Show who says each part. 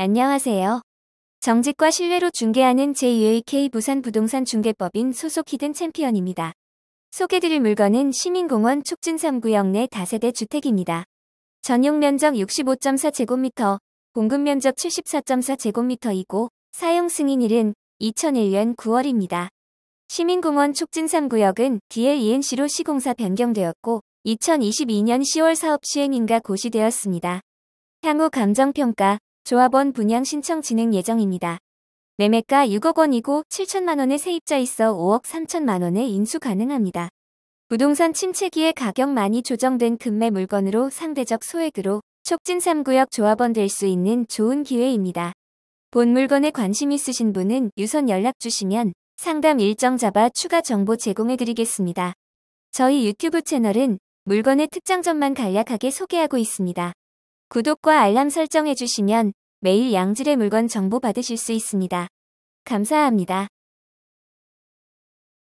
Speaker 1: 안녕하세요. 정직과 신뢰로 중개하는 JAK 부산 부동산 중개법인 소속 히든 챔피언입니다. 소개드릴 물건은 시민공원 촉진3구역내 다세대 주택입니다. 전용 면적 65.4제곱미터, 공급 면적 74.4제곱미터이고 사용 승인일은 2001년 9월입니다. 시민공원 촉진3구역은 DLENC로 시공사 변경되었고 2022년 10월 사업 시행인가 고시되었습니다. 향후 감정평가, 조합원 분양 신청 진행 예정입니다. 매매가 6억 원이고 7천만 원의 세입자 있어 5억 3천만 원에 인수 가능합니다. 부동산 침체기에 가격 많이 조정된 급매 물건으로 상대적 소액으로 촉진 3구역 조합원 될 수 있는 좋은 기회입니다. 본 물건에 관심 있으신 분은 유선 연락 주시면 상담 일정 잡아 추가 정보 제공해드리겠습니다. 저희 유튜브 채널은 물건의 특장점만 간략하게 소개하고 있습니다. 구독과 알람 설정해주시면 매일 양질의 물건 정보 받으실 수 있습니다. 감사합니다.